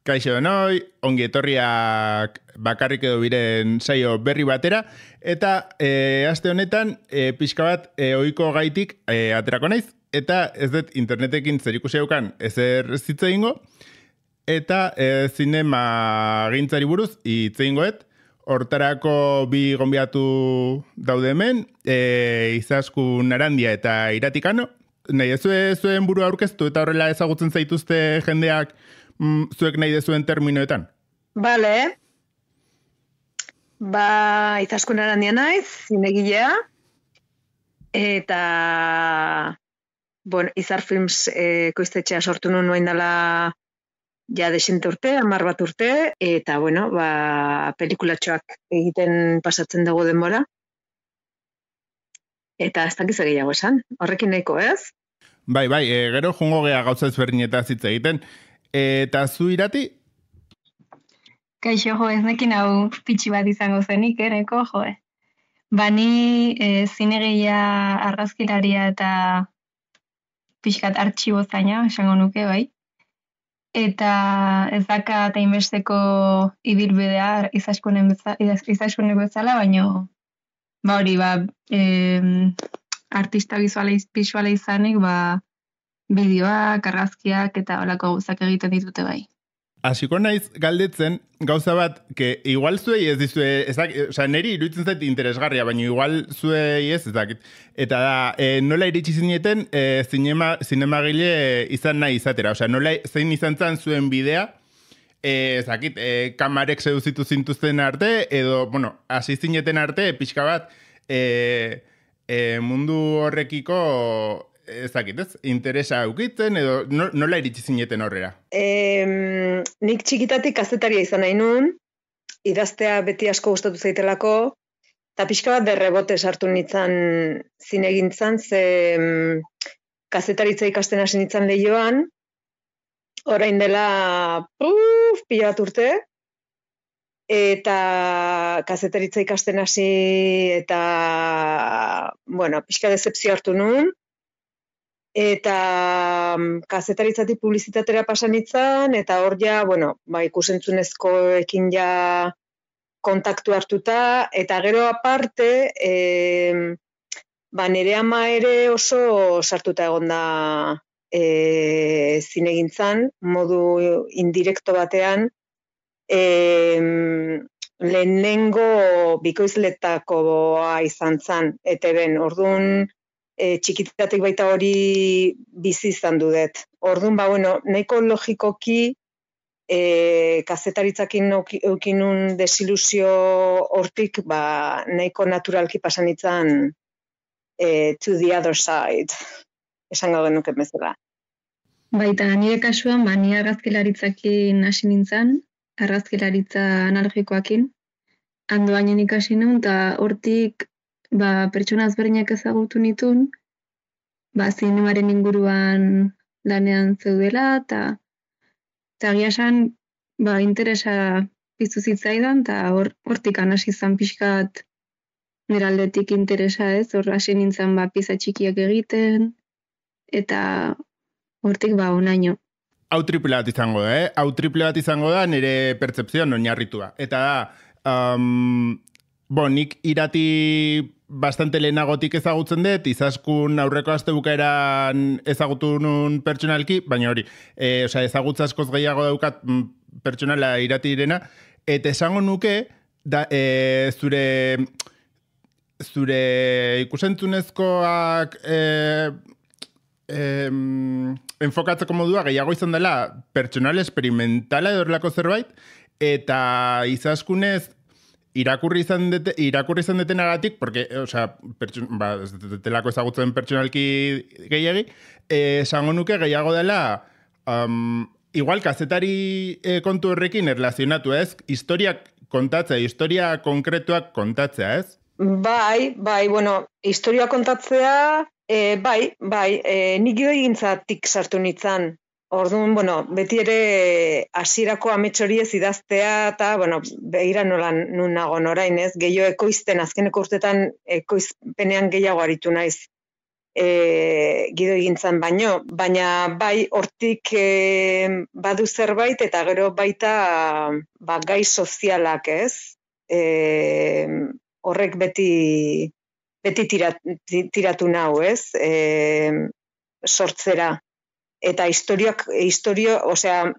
Kaixo denoi, ongi etorriak bakarrik edo biren saio berri batera, eta e, aste honetan e, pixka bat e, eh, oiko gaitik e, aterako naiz, eta ez dut internetekin zer ikusi eukan ezer zitze ingo, eta e, zinema gintzari buruz hitze ingoet, hortarako bi gombiatu daude hemen, e, izaskun narandia eta iratikano, nahi ez zuen buru aurkeztu eta horrela ezagutzen zaituzte jendeak mm, zuek nahi zuen terminoetan. Bale, ba, izaskun eran dian aiz, zinegilea, eta, bueno, izar films e, eh, koiztetxea sortu nuen noen dala ja desente urte, amar bat urte, eta, bueno, ba, pelikulatxoak egiten pasatzen dugu denbora. Eta ez dakiz gehiago esan. Horrekin nahiko ez? Bai, bai, e, gero jungo geha gauza ezberdin eta zitza egiten. eta zu irati? Kaixo, jo, ez nekin hau pitsi bat izango zenik, ereko, eh, jo, eh? Bani e, eh, zinegeia arrazkilaria eta pixkat artxibo zaina, esango nuke, bai? Eta ez daka eta inbesteko idilbidea izaskunen bezala, izaskunen bezala baino, ba hori, ba, e, artista bizuala izanik, ba, bideoak, argazkiak eta olako gauzak egiten ditute bai. Asiko naiz galdetzen gauza bat, que igual zuei ez dizue, ezak, neri iruditzen zait interesgarria, baina igual zuei ez ezakit. Eta da, e, nola iritsi zineten e, zinema, zinema gile izan nahi izatera, sea, nola zein izan zan zuen bidea, e, ezakit, e, kamarek seduzitu zintuzten arte, edo, bueno, hasi zineten arte, pixka bat, eh e, mundu horrekiko ez dakit, ez? Interesa aukitzen edo nola iritsi zineten horrera? E, nik txikitatik kazetaria izan nahi nun, idaztea beti asko gustatu zaitelako, eta pixka bat derrebote sartu nintzen zinegintzan, ze kazetaritza ikasten hasi nintzen lehioan, orain dela puf, pila bat urte, eta kazetaritza ikasten hasi eta bueno, pixka decepzio hartu nuen, eta mm, kazetaritzatik publizitatera pasan itzan, eta hor ja, bueno, ba, ikusentzunezkoekin ja kontaktu hartuta, eta gero aparte, e, ba, nire ama ere oso sartuta egon da e, zinegintzan, modu indirekto batean, e, lehenengo bikoizletakoa izan zan, eteben, orduan e, txikitatik baita hori bizi izan dudet. Orduan, ba, bueno, nahiko logikoki e, kazetaritzakin eukinun desilusio hortik, ba, nahiko naturalki pasan itzan e, to the other side, esango genuke bezala. Baita, nire kasuan, ba, nire argazkilaritzakin hasi nintzen, argazkilaritza analogikoakin. Ando hainen ikasi nun, eta hortik ba, pertsona azberdinak ezagutu nitun, ba, zinemaren inguruan lanean zeudela, eta agia esan, ba, interesa piztu zitzaidan, eta hortik or, hasi zan pixkat neraldetik interesa ez, hor hasi nintzen ba, pizza txikiak egiten, eta hortik ba, onaino hau triple bat izango da, eh? Hau triple bat izango da nire pertsepzioan oinarritua. Eta da, um, nik irati bastante lehenagotik ezagutzen dut, izaskun aurreko astebukaeran ezagutu nun pertsonalki, baina hori, e, osea, ezagutza askoz gehiago daukat mm, pertsonala irati direna, eta esango nuke, e, zure zure ikusentzunezkoak e, em, enfokatzeko modua gehiago izan dela pertsonal experimentala edorlako zerbait, eta izaskunez irakurri izan dete, irakurri izan detenagatik, porque, o sea, pertsun, ba, ezagutzen pertsonalki gehiagi, esango nuke gehiago dela, igual kazetari eh, kontu horrekin erlazionatu ez, historiak kontatzea, historia konkretuak kontatzea ez, Bai, bai, bueno, historia kontatzea, e, bai, bai, e, nik gidoigintzatik sartu nintzen. Orduan, bueno, beti ere asirako ametsori ez idaztea eta, bueno, behira nola nun nago norain ez, gehiago ekoizten, azkeneko urtetan ekoizpenean gehiago aritu naiz e, gido egintzen baino. Baina, bai, hortik e, badu zerbait eta gero baita ba, gai sozialak ez. E, horrek beti beti tiratu nau, ez? E, sortzera eta historiak historia, osea,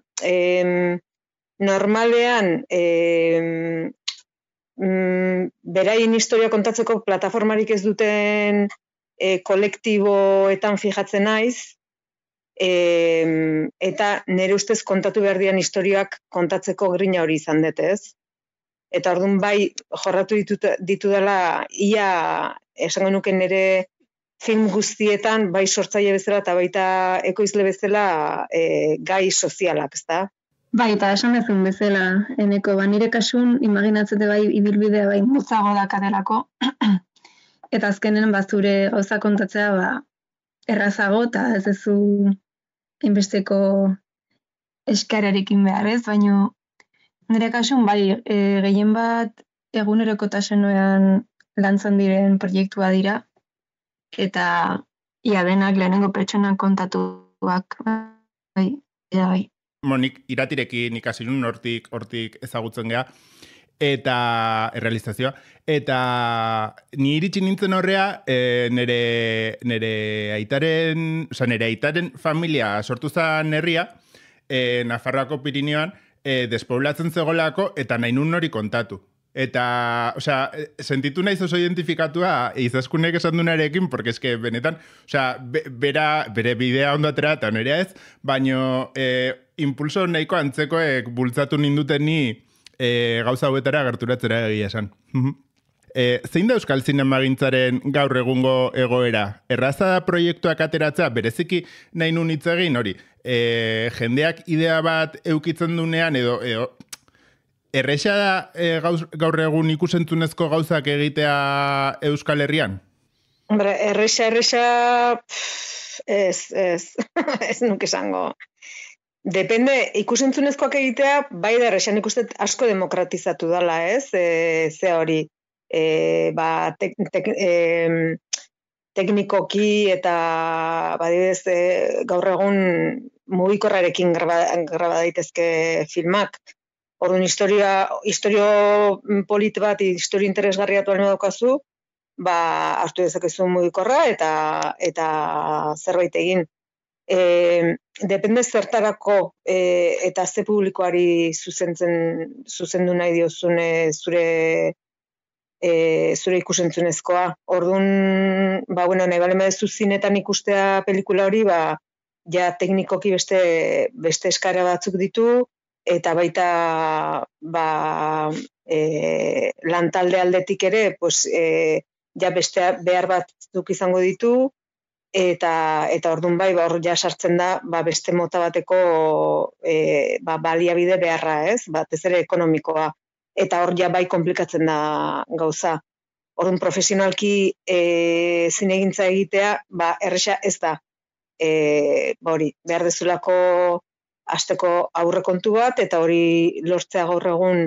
normalean em, mm, beraien historia kontatzeko plataformarik ez duten e, kolektiboetan fijatzen naiz e, eta nere ustez kontatu behar dian historiak kontatzeko grina hori izan detez eta orduan bai jorratu dituta, ditu dela ia esango nuke ere film guztietan bai sortzaile bezala eta baita ekoizle bezala e, gai sozialak, ezta? Bai, eta esan ezin bezala, eneko, ba, nire kasun, imaginatzete bai, ibilbidea bai, mutzago da kaderako, eta azkenen bazure oza kontatzea, ba, errazago, eta ez ezu, enbesteko eskarerik inbearez, baino, Nire kasun, bai, e, gehien bat eguneroko tasenuean lantzen diren proiektua dira, eta ia denak lehenengo pertsonan kontatuak, bai, ja, bai. Monik, iratirekin ikasinun hortik, hortik ezagutzen gea, eta errealizazioa. Eta ni iritsi nintzen horrea, e, nere, nere aitaren, oza, nere aitaren familia sortu zen herria, e, Nafarroako Pirineoan, e, eh, despoblatzen zegolako eta nainun nun hori kontatu. Eta, osea, eh, sentitu naiz oso identifikatua izaskunek esan narekin, porque eske benetan, osea, be, bere bidea ondo atera eta ez, baino e, impulso nahiko antzekoek bultzatu ninduten ni e, gauza hauetara gerturatzera egia esan. Mhm. E, zein da Euskal Zinemagintzaren gaur egungo egoera? Erraza da proiektuak ateratzea, bereziki nahi nun hitz egin hori. E, jendeak idea bat eukitzen dunean edo, edo Erresa da e, gaur egun ikusentzunezko gauzak egitea Euskal Herrian? Hombre, erresa, erresa, ez, ez, ez nuke esango. Depende, ikusentzunezkoak egitea, bai da erresan ikustet asko demokratizatu dala, ez, e, ze hori e, ba, teknikoki eta badidez e, eh, gaur egun mugikorrarekin graba, daitezke filmak. Orduan historia historio polit bat historia interesgarriatu alma daukazu, ba hartu dezakezu mugikorra eta eta zerbait egin. E, depende zertarako e, eta ze publikoari zuzentzen zuzendu nahi diozun zure e, zure ikusentzunezkoa. Orduan, ba, bueno, nahi maizu zinetan ikustea pelikula hori, ba, ja teknikoki beste, beste eskara batzuk ditu, eta baita ba, e, lantalde aldetik ere, pues, e, ja beste behar batzuk izango ditu, eta eta ordun bai ba, hor ja sartzen da ba beste mota bateko e, ba baliabide beharra, ez? Batez ere ekonomikoa eta hor ja bai komplikatzen da gauza. Orduan profesionalki eh zinegintza egitea, ba erresa ez da. Eh, hori, behar dezulako asteko aurrekontu bat eta hori lortzea gaur egun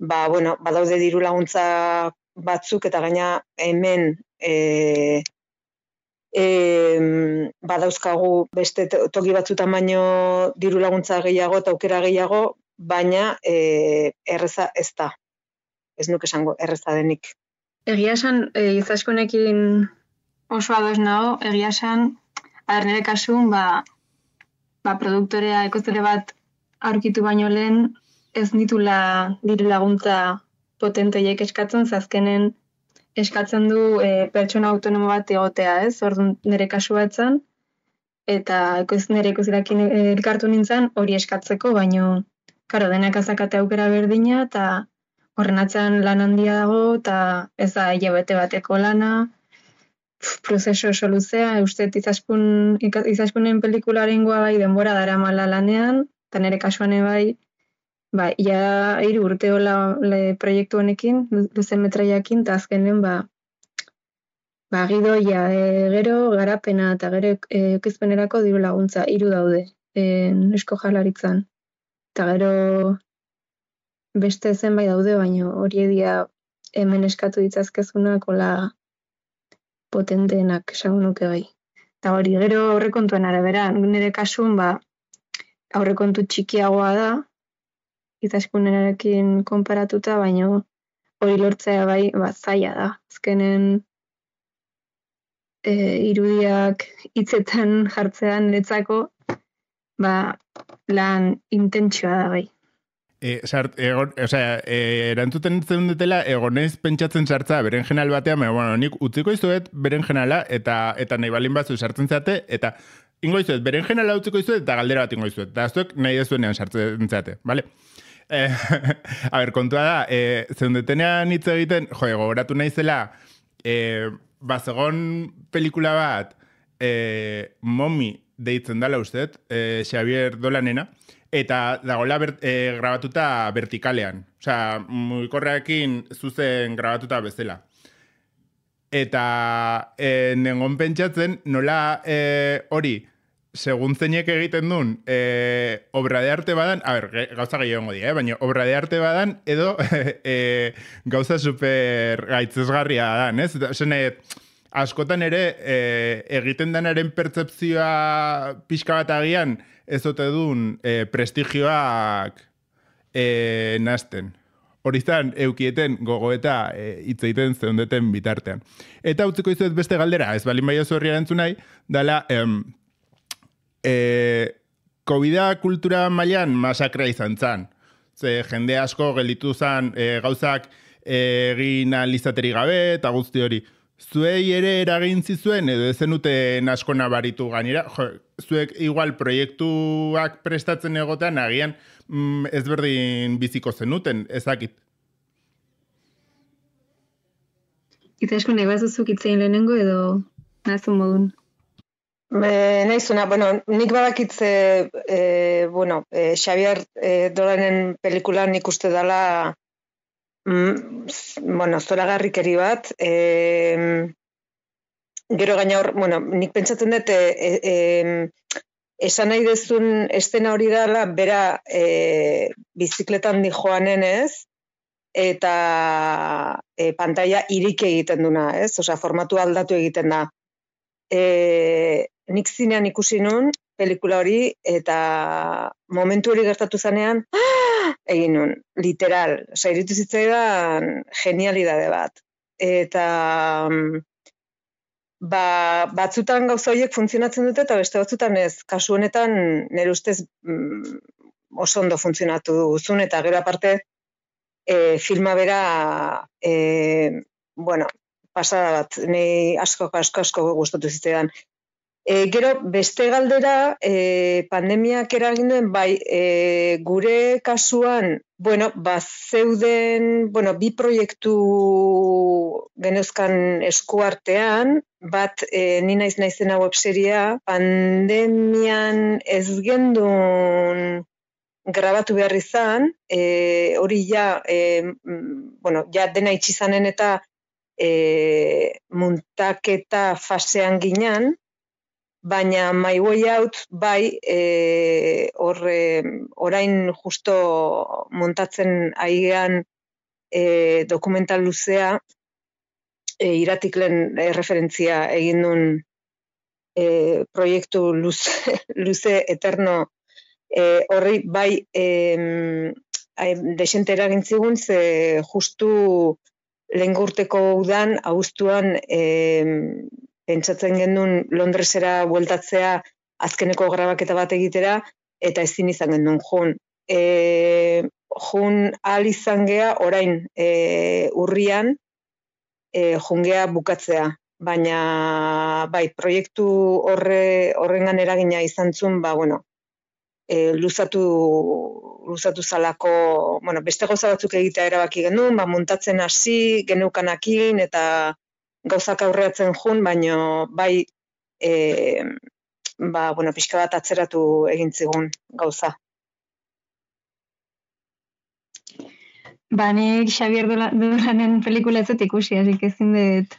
ba bueno, badaude diru laguntza batzuk eta gaina hemen e, e, badauzkagu beste toki batzutan baino diru laguntza gehiago eta aukera gehiago, baina e, erreza ez da. Ez nuke esango erreza denik. Egia esan, e, eh, izaskunekin oso ados nago, egia esan, ader kasun, ba, ba produktorea ekoztere bat aurkitu baino lehen, ez nitula diru laguntza potenteiek eskatzen, zazkenen eskatzen du eh, pertsona autonomo bat egotea, ez? Orduan nire kasu bat eta ekoiz nire ekoizirakin elkartu nintzen hori eskatzeko, baino karo, denak azakate aukera berdina, eta horren atzean lan handia dago, eta ez da, bete bateko lana, prozeso oso luzea, eh, uste izaskun, pelikularen goa bai denbora dara mala lanean, eta nire kasuan bai, ba, ia iru urte hola le, proiektu honekin, duzen metraiakin, eta azkenen, ba, ba, e, gero garapena eta gero e, diru laguntza, hiru daude, e, esko jalaritzan. Eta gero beste zen bai daude, baina hori edia hemen eskatu ditzazkezuna kola potenteenak esan nuke bai. Eta hori gero horrekontuen arabera, nire kasun ba, aurrekontu txikiagoa da, izaskunen arekin konparatuta, baina hori lortzea bai, ba, zaila da. Azkenen e, irudiak hitzetan jartzean letzako, ba, lan intentsioa da bai. E, sart, egon, o sea, e, erantzuten zen dutela, egonez pentsatzen sartza beren jenal batean, baina, bueno, nik utziko izuet beren jenala, eta, eta nahi balin batzu sartzen zate, eta ingo izuet, beren jenala utziko izuet, eta galdera bat ingo izuet, eta azuek nahi ez duenean sartzen zate, bale? E, a ber, kontua da, e, zeundetenean hitz egiten, jo, gogoratu nahi zela, e, bazegon pelikula bat, e, momi deitzen dala usted, eh, Xavier Dolanena, eta dagoela eh, grabatuta vertikalean. O sea, zuzen grabatuta bezela. Eta eh, nengon pentsatzen, nola eh, hori, segun zeinek egiten duen, eh, obra de arte badan, a ver, gauza gehiago dira, eh, baina obra de arte badan, edo eh, gauza super gaitzesgarria dan, ez? Eh? askotan ere e, egiten denaren pertzepzioa pixka bat agian ez duen e, prestigioak e, nazten. Horizan, eukieten gogoeta e, itzeiten zeundeten bitartean. Eta utziko izuet beste galdera, ez balin baiaz horri erantzun nahi, dala, em, e, kultura mailan masakra izan zan. Ze jende asko gelitu zan e, gauzak egin alizateri gabe eta guzti hori zuei ere eragin zuen edo ez zenute nasko nabaritu gainera, jo, zuek igual proiektuak prestatzen egotean, agian mm, ez berdin biziko zenuten, ezakit. Eta esko nahi lehenengo edo nazun modun? Me, nahi bueno, nik badakitze, e, eh, eh, bueno, e, eh, Xabiar e, dolaren pelikulan ikuste dela, mm, bueno, bat, e, gero gaina hor, bueno, nik pentsatzen dut, e, e, esan nahi dezun estena hori dela, bera e, bizikletan di joanen ez, eta e, pantalla irik egiten duna, ez? Osa, formatu aldatu egiten da. E, nik zinean ikusi nun, pelikula hori, eta momentu hori gertatu zanean, ah, egin nun, literal, oza, iritu zitzaidan genialidade bat. Eta mm, ba, batzutan gauza horiek funtzionatzen dute, eta beste batzutan ez, kasu honetan nire ustez mm, oso ondo funtzionatu duzun, eta gero aparte, e, filma bera, e, bueno, pasada bat, nei asko, asko, asko gustatu zitzaidan. E, gero, beste galdera, e, pandemiak eragin duen, bai, e, gure kasuan, bueno, ba, zeuden, bueno, bi proiektu genezkan eskuartean, bat, e, ni naiz naizena webseria, pandemian ez gendun grabatu behar izan, e, hori ja, e, bueno, ja dena itxizanen eta e, muntaketa fasean ginen, baina my way out bai e, horre, orain justo montatzen aigean e, dokumental luzea e, iratik referentzia egin duen e, proiektu luze, luze eterno e, horri bai e, desentera ze justu lehen udan, augustuan e, pentsatzen genuen Londresera bueltatzea azkeneko grabaketa bat egitera, eta ezin izan genuen jun. E, jun al izan gea orain e, urrian e, bukatzea. Baina, bai, proiektu horre, horrengan eragina izan zun, ba, bueno, e, luzatu, luzatu zalako, bueno, beste goza egita egitea erabaki genuen, ba, muntatzen hasi, geneukan eta gauzak aurreatzen jun, baino bai e, ba, bueno, pixka bat atzeratu egin zigun gauza. Ba, Xavier Dolanen pelikula ez ikusi, hasi ezin dut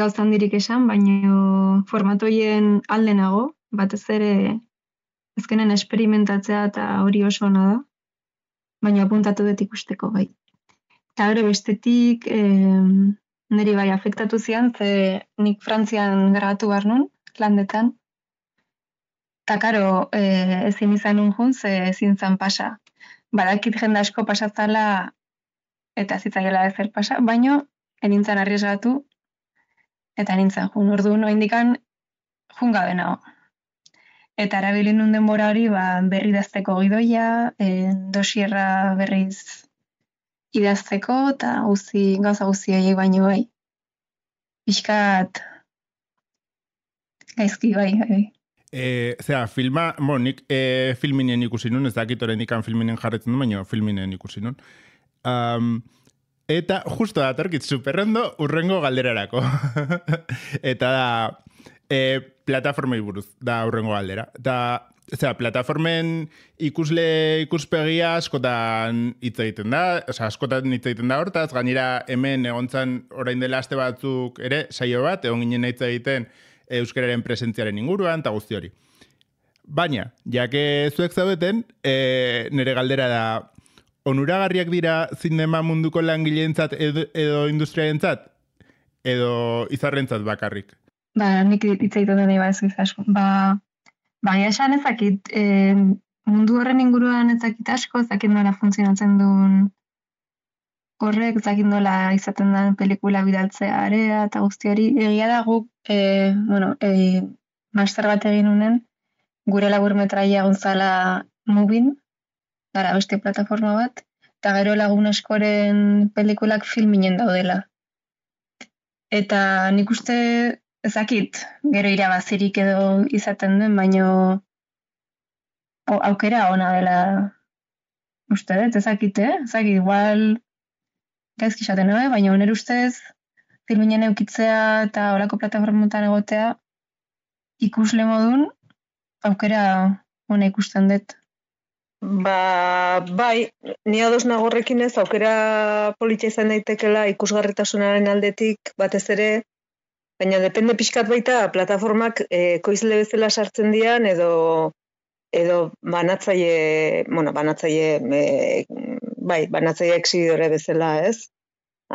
gauzan handirik esan, baina formatoien alde nago, batez ere ezkenen esperimentatzea eta hori oso ona da, baina apuntatu dut ikusteko bai. Eta bestetik, eh, niri bai afektatu zian, ze nik Frantzian grabatu behar nun, landetan. Ta karo, eh, ezin izan nun ze ezin zan pasa. Badakit jende asko pasatzala eta zitzaiela ezer pasa, baino, enintzen arriesgatu, eta nintzen jun, ordu noa indikan, jun gabe nao. Eta arabilin nun denbora hori, ba, berri dazteko gidoia, e, berriz idazteko eta guzti gauza guzti baino bai. Bizkat. Gaizki bai. bai. bai. Eh, sea, filma, Monik, eh filminen ikusi nun ez dakit oraindik filminen jarretzen du baino filminen ikusi nun. Um, eta justo da Turkit superrendo urrengo galderarako. eta da eh plataforma buruz da urrengo galdera. Da plataformen ikusle ikuspegia askotan hitz egiten da, oza, askotan hitz da hortaz, gainera hemen egontzan orain dela aste batzuk ere, saio bat, egon ginen hitz egiten euskararen presentziaren inguruan, eta guzti hori. Baina, jake zuek zaudeten, e, nire galdera da, onuragarriak dira zinema munduko langileentzat edo, edo industriarentzat edo izarrentzat bakarrik? Ba, nik hitz egiten ba, ez, asko. ba, Bai, esan ezakit, e, mundu horren inguruan ezakit asko, ezakit nola funtzionatzen duen horrek, ezakit nola izaten den pelikula bidaltzea area, eta guzti hori, egia da guk, e, bueno, e, master bat egin unen, gure lagur metraia gontzala movin, gara beste plataforma bat, eta gero lagun askoren pelikulak filminen daudela. Eta nik uste ezakit, gero irabazirik edo izaten duen, baino aukera ona dela uste dut, ezakit, eh? Ezakit, igual gaizki dut, eh? baina oner ustez filminen eukitzea eta horako plataformotan egotea ikusle modun aukera ona ikusten dut. Ba, bai, ni ados nagorrekin ez aukera politia izan daitekela ikusgarritasunaren aldetik, batez ere, Baina depende pixkat baita, plataformak e, koizle bezala sartzen dian, edo edo banatzaile, bueno, banatzaile, e, bai, banatzaile eksibidore bezala, ez?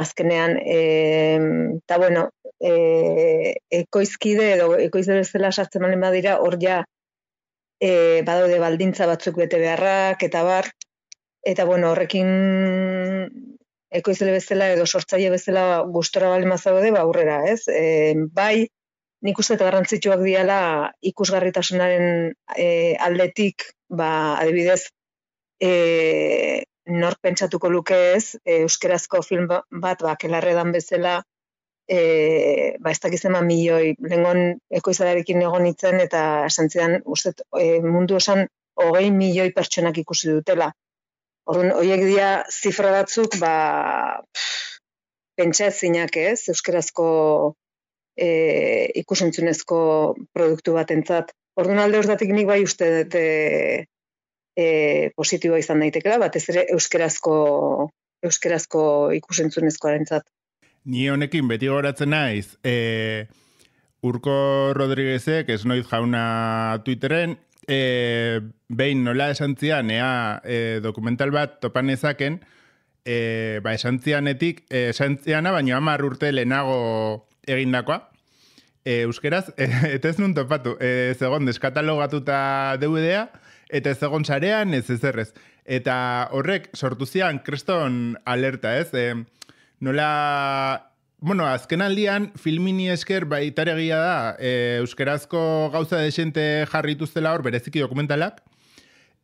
Azkenean, eta bueno, eh, ekoizkide edo ekoizle bezala sartzen den badira, hor ja, badaude baldintza batzuk bete beharrak, eta bar, eta bueno, horrekin ekoizle bezala edo sortzaile bezala gustora balema zaude ba aurrera, ez? E, bai, nik uste eta garrantzitsuak diala ikusgarritasunaren e, aldetik, ba, adibidez, e, nor pentsatuko luke ez, e, euskerazko film ba, bat, ba, kelarredan bezala, e, ba, ez dakizema milioi, lengon ekoizalarekin egon itzen, eta esan zidan, uste, e, mundu osan, hogei milioi pertsonak ikusi dutela. Orduan hoiek dira zifra batzuk ba pentsatzeinak, ez? Euskarazko e, ikusentzunezko produktu batentzat. Orduan alde horratik nik bai uste dut eh e, positiboa izan daitekeela, batez ere euskarazko euskarazko arentzat. Ni honekin beti goratzen naiz. Eh Urko Rodriguezek, esnoiz jauna Twitteren, e, behin nola esantzia, ea eh, dokumental bat topan ezaken, e, eh, ba esantzianetik, e, esantziana baino hamar urte lehenago egindakoa. E, euskeraz, eta ez nun topatu, e, deskatalogatuta deudea, eta ez egon sarean ez ezerrez. Eta horrek sortu zian kreston alerta, ez? E, nola bueno, azken aldian, filmini esker baitaregia da, e, euskerazko gauza desente jarrituztela hor, bereziki dokumentalak,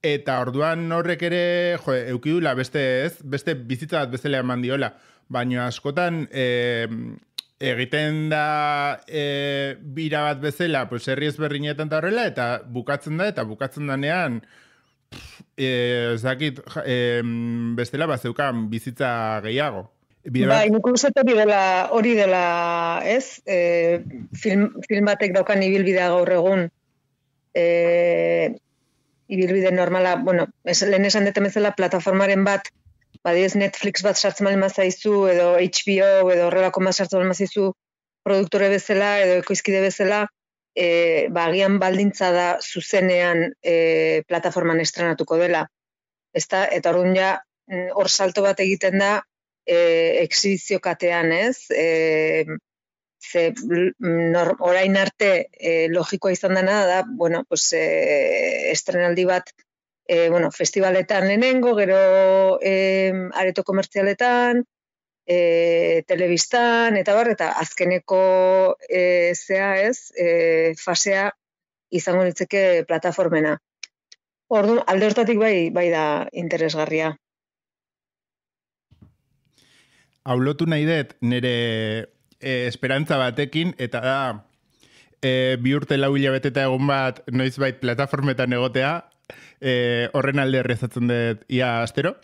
eta orduan horrek ere, jo, eukidula, beste ez, beste bizitza bat bezala eman diola, baina askotan, e, egiten da e, bira bat bezala, pues, herri ezberdinetan da horrela, eta bukatzen da, eta bukatzen danean, pff, e, ezakit, e, bestela bat zeukan bizitza gehiago. Ba, nik hori dela, dela, ez, e, film, film daukan ibilbidea gaur egun, e, ibilbide normala, bueno, es, lehen esan dut emezela, plataformaren bat, badiez Netflix bat sartzen malen mazaizu, edo HBO, edo horrelako bat sartzen malen mazaizu, produktore bezala, edo ekoizkide bezala, e, ba, baldintza da zuzenean e, plataforman estrenatuko dela. Ezta, eta hor ja, mm, hor salto bat egiten da, eh katean, ez? E, ze nor, orain arte e, logikoa izan dena da, bueno, pues, e, estrenaldi bat e, bueno, festivaletan lehenengo, gero e, areto komertzialetan, e, telebistan, eta bar, eta azkeneko e, zea ez, e, fasea izango litzeke plataformena. Ordu, alde hortatik bai, bai da interesgarria haulotu nahi dut nire eh, esperantza batekin, eta da, e, bi urte lau hilabeteta egun bat, noiz bait, plataformetan egotea, eh, horren alde herrezatzen dut, ia astero.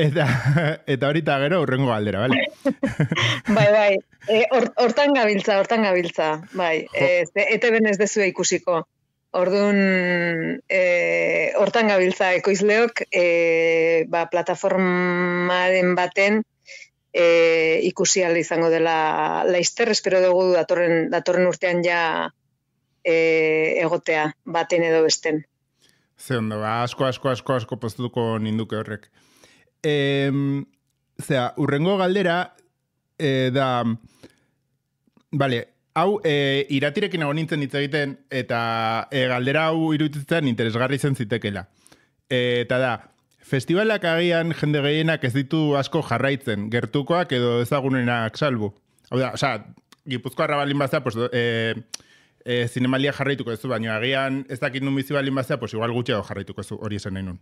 Eta, eta hori eta gero horrengo aldera, bale? bai, bai. Hortan or, gabiltza, hortan gabiltza. Bai. E, ze, ete ikusiko. Hortan e, gabiltza ekoizleok, e, ba, plataformaren baten, e, ikusi alde izango dela laizter, espero dugu datorren, datorren urtean ja e, egotea, baten edo besten. Ze ondo, ba, asko, asko, asko, asko postuko ninduke horrek. E, urrengo galdera, e, da, bale, hau, e, iratirekin agon nintzen hitz egiten, eta e, galdera hau iruditzen interesgarri zen zitekela. E, eta da, Festivalak agian jende gehienak ez ditu asko jarraitzen, gertukoak edo ezagunenak salbu. Hau da, osea, Gipuzkoa rabalin bazea, eh, eh, zinemalia jarraituko ez du, baina agian ez dakit nun bizi balin bazea, pues, igual gutxeago jarraituko ez hori esan nahi nun.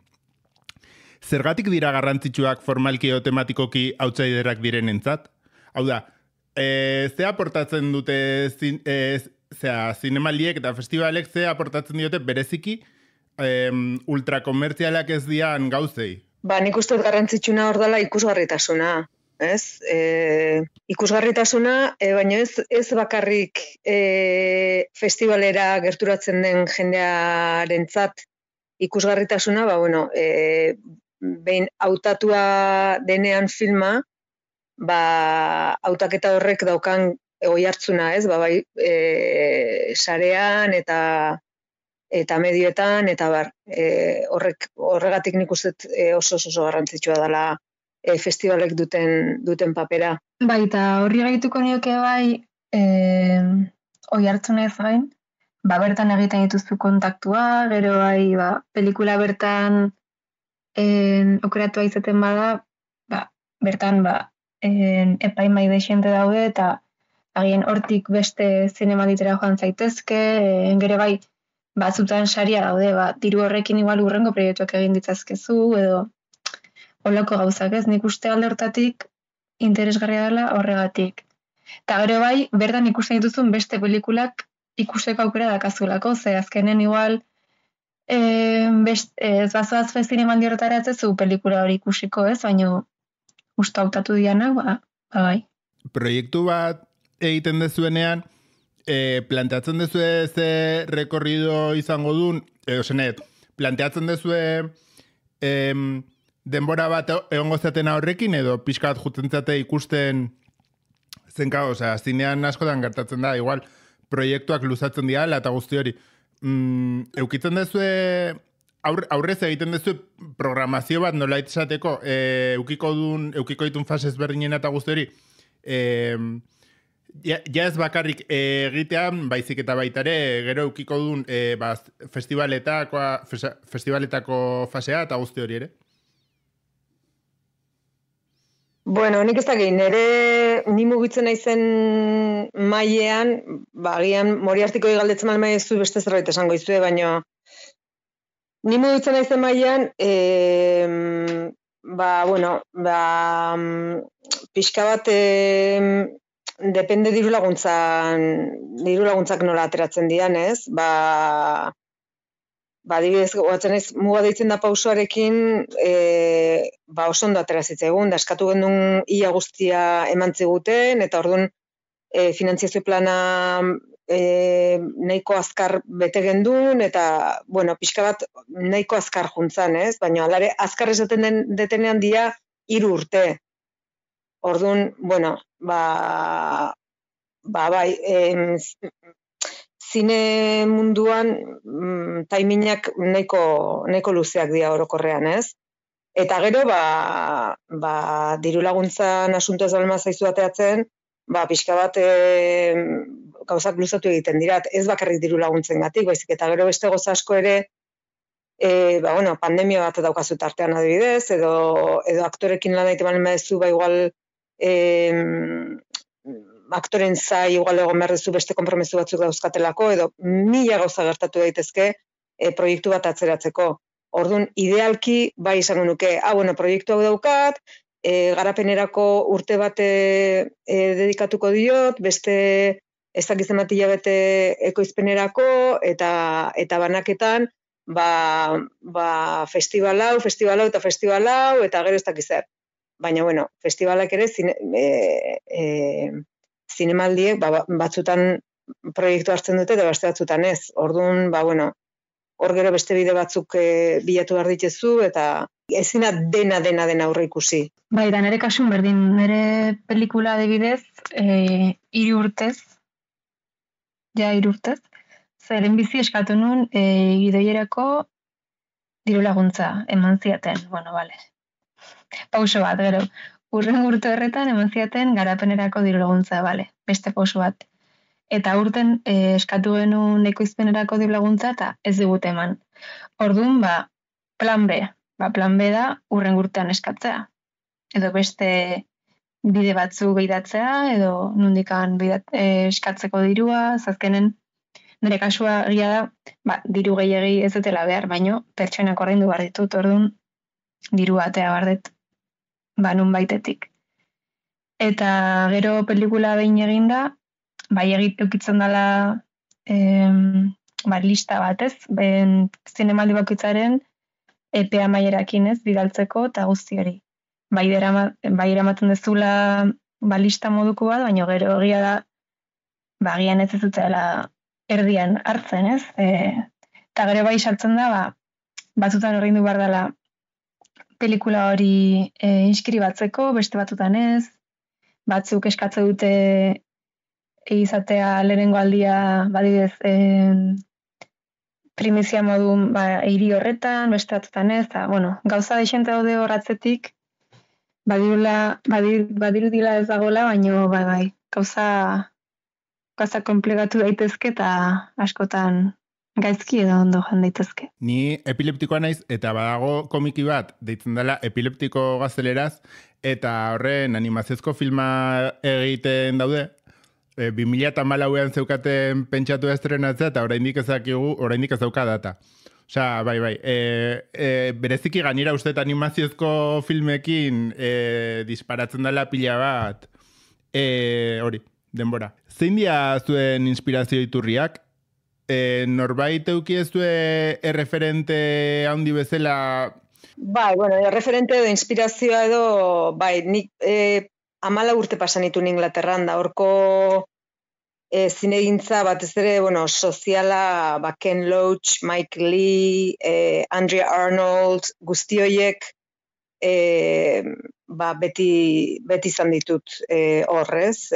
Zergatik dira garrantzitsuak formalki edo tematikoki hautsaiderak diren entzat? Hau da, e, ze aportatzen dute zin, e, zinemaliek eta festivalek ze aportatzen diote bereziki, eh, ultrakomertzialak ez dian gauzei? Ba, nik uste garrantzitsuna hor dela ikusgarritasuna. Ez? E, ikusgarritasuna, e, baina ez, ez bakarrik e, festivalera gerturatzen den jendearen tzat. ikusgarritasuna, ba, bueno, e, behin hautatua denean filma, ba, hautaketa horrek daukan egoi hartzuna, ez? Ba, bai, e, sarean eta eta medioetan eta bar e, horrek horregatik nikuz e, oso oso garrantzitsua dela e, festivalek duten duten papera bai eta horri gaituko nioke bai e, oi hartzen ez gain ba bertan egiten dituzu kontaktua gero bai ba pelikula bertan eh okeratua izaten bada ba bertan ba eh epaimai da gente daude eta agian hortik beste zinema ditera joan zaitezke e, gero bai batzutan saria daude, ba, diru horrekin igual urrengo proiektuak egin ditzazkezu, edo oloko gauzak ez, nik uste hortatik interesgarria dela horregatik. Eta gero bai, berdan ikusten dituzun beste pelikulak ikusteko aukera dakazulako, ze azkenen igual, e, best, ez bazoaz bezin eman diortara pelikula hori ikusiko ez, baino usta hau tatu ba, ba, bai. Proiektu bat egiten dezuenean, e, planteatzen duzu ze rekorrido izango dun, edo zenet, planteatzen duzu denbora bat egongo gozaten horrekin edo piskat juten zate ikusten zenka, oza, zinean askotan gertatzen da, igual, proiektuak luzatzen diala eta guzti hori. Mm, eukitzen duzu aur, aurrez egiten duzu programazio bat nola itxateko, e, eh, eukiko, dun, eukiko ditun fasez berdinen eta guzti hori, Ja, ja ez bakarrik egitean, baizik eta baita ere, gero eukiko duen eh, ba, festivaletako, festivaletako fasea eta guzti hori ere? Bueno, nik ez dakit, nire ni mugitzen naizen mailean, ba, agian mori hartiko egaldetzen malma beste zerbait esango izue, baina ni mugitzen naizen mailean, e, ba, bueno, ba, mm, pixka bat, depende diru laguntzan, diru laguntzak nola ateratzen dian, ez? Ba, ba, dibidez, guatzen ez, muga deitzen da pausoarekin, e, ba, oso ondo egun, da, eskatu gendun ia guztia eman guten eta orduan, e, eh, finantziazio plana e, nahiko azkar bete gendun, eta, bueno, pixka bat, nahiko azkar juntzan, ez? Baina, alare, azkar ez den, detenean dia, 3 urte, Orduan, bueno, ba, ba, bai, em, zine munduan mm, taiminak nahiko, nahiko luzeak dira orokorrean, ez? Eta gero, ba, ba, diru laguntzan asunto ez zaizu ateatzen, ba, pixka bat e, gauzak luzatu egiten dira, ez bakarrik diru laguntzen baizik, eta gero beste goza asko ere, E, ba, bueno, pandemia bat daukazu tartean adibidez, edo, edo aktorekin lan daite balen badezu, ba, igual, eh, aktoren zai igual egon beste kompromesu batzuk dauzkatelako, edo mila gauza gertatu daitezke e, proiektu bat atzeratzeko. Ordun idealki, bai izango nuke, ah, bueno, proiektu hau daukat, e, garapenerako urte bat e, eh, dedikatuko diot, beste ez dakizten bat hilabete ekoizpenerako, eta, eta banaketan, ba, ba, festival hau, festival hau eta festival hau, eta gero ez dakizat baina bueno, festivalak ere zine, e, e, zinemaldiek ba, ba, batzutan proiektu hartzen dute eta beste batzutan ez. Orduan, ba bueno, hor gero beste bide batzuk e, bilatu behar dituzu eta ezina dena dena dena aurre ikusi. Bai, da nere kasun berdin, nere pelikula adibidez, eh hiru urtez ja hiru urtez. Zeren bizi eskatu nun eh gidoierako diru laguntza eman ziaten. Bueno, vale pauso bat, gero. Urren urte horretan emozioten garapenerako diru laguntza, bale, beste pauso bat. Eta urten eh, eskatu genuen ekoizpenerako diru eta ez digute eman. Orduan, ba, plan B. Ba, plan B da urren urtean eskatzea. Edo beste bide batzu behidatzea, edo nundikan bidat, eh, eskatzeko dirua, zazkenen nire kasua da, ba, diru gehiagi ez dutela behar, baino pertsonak ordaindu behar ditut, orduan diru batea bardet, ba, nun baitetik. Eta gero pelikula behin eginda, bai egit dela em, ba, lista batez, ben zinemaldi bakitzaren EPA maierakin ez, bidaltzeko eta guzti hori. Bai, derama, bai eramaten dezula ba, lista moduko bat, baina gero egia da, ba, gian ez ez erdian hartzen ez. E, eta gero bai sartzen da, ba, batzutan horrein du bardala pelikula hori e, inskribatzeko, beste batutan ez, batzuk eskatze dute e, izatea lehenengo aldia, badidez, e, primizia modun ba, eiri horretan, beste batutan ez, eta, bueno, gauza daixente daude horatzetik, badirula, badir, badirudila ez dagola, baino, bai, bai, gauza, gauza komplegatu daitezke, eta askotan gaizki edo ondo joan daitezke. Ni epileptikoa naiz eta badago komiki bat deitzen dela epileptiko gazteleraz eta horren animaziozko filma egiten daude. E, 2000 zeukaten pentsatu estrenatzea eta oraindik ezakigu, oraindik ez dauka data. Osa, bai, bai, e, e bereziki ganira uste animaziozko filmekin e, disparatzen dela pila bat, e, hori, denbora. Zein dia zuen inspirazio iturriak e, norbait euki ez du erreferente handi bezala? Bai, bueno, erreferente edo inspirazioa edo, bai, nik e, eh, amala urte pasan itun Inglaterran da, horko e, zinegintza batez ere, bueno, soziala, ba, Ken Loach, Mike Lee, Andrea Arnold, guztioiek, e, ba, beti, beti izan ditut horrez,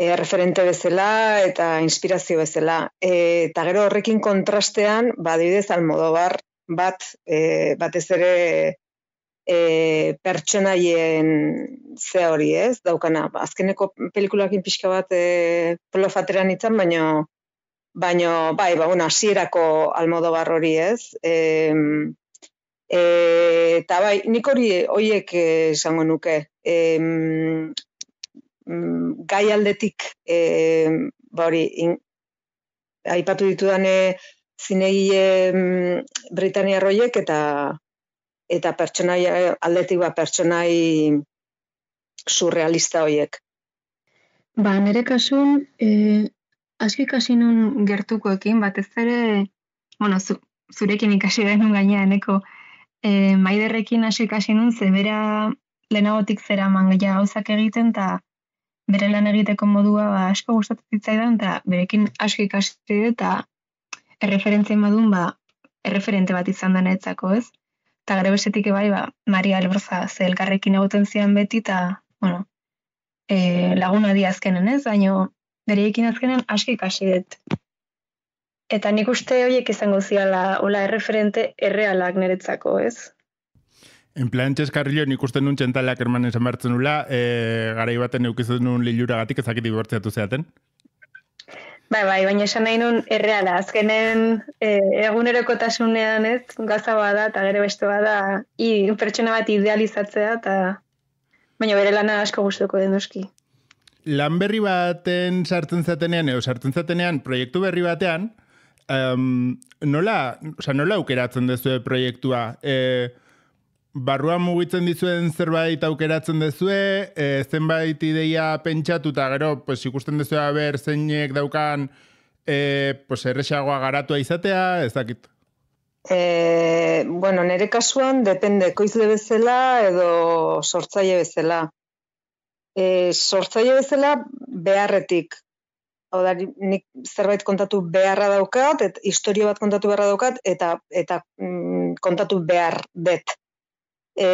e, referente bezala eta inspirazio bezala. E, eta gero horrekin kontrastean, badibidez, almodo bar, bat, e, batez ere e, eh, pertsonaien ze hori ez, daukana, ba, azkeneko pelikulakin pixka bat e, plofateran itzan, baino baino, bai, ba, bueno, asierako almodo bar hori ez, e, eta bai, nik hori hoiek esango nuke, e, Mm, gai aldetik e, ba hori aipatu ditudan eh, zinegile mm, Britania roiek eta eta pertsonai aldetik ba pertsonai surrealista hoiek. Ba, nire kasun, e, eh, asko gertukoekin, batez ere, bueno, zurekin ikasi denun gainean eh, maiderrekin aski kasinun zebera lehenagotik zera man hauzak egiten, eta bere lan egiteko modua ba, asko gustatu zitzaidan eta berekin asko ikasi eta erreferentzia emadun ba erreferente bat izan denetzako, ez? Ta gero besetik bai, ba Maria Alborza ze elkarrekin egoten zian beti ta bueno, e, laguna di azkenen, ez? Baino bereekin azkenen asko ikasi dut. Eta nik uste horiek izango ziala, hola erreferente, errealak neretzako, ez? En plan, txeskarrilo, nik uste nun txentaleak erman esan nula, e, eh, gara ibaten eukizu nun lilura gatik ezakit ibertzeatu zeaten? Bai, bai, baina esan nahi nun erreala. Azkenen e, eh, eguneroko tasunean ez, gaza bada eta gero beste bada, i, pertsona bat idealizatzea, eta baina bere lana asko gustuko den Lan berri baten sartzen zatenean, edo sartzen zatenean, proiektu berri batean, um, nola, oza, nola aukeratzen duzu proiektua? eh, barruan mugitzen dizuen zerbait aukeratzen dezue, e, eh, zenbait ideia pentsatu eta gero pues, ikusten dezue ber zeinek daukan e, pues, erresagoa garatua izatea, ez dakit. E, bueno, nere kasuan depende koizle bezala edo sortzaile bezala. E, sortzaile bezala beharretik. Hau nik zerbait kontatu beharra daukat, et, historio bat kontatu beharra daukat, eta, eta mm, kontatu behar det. E,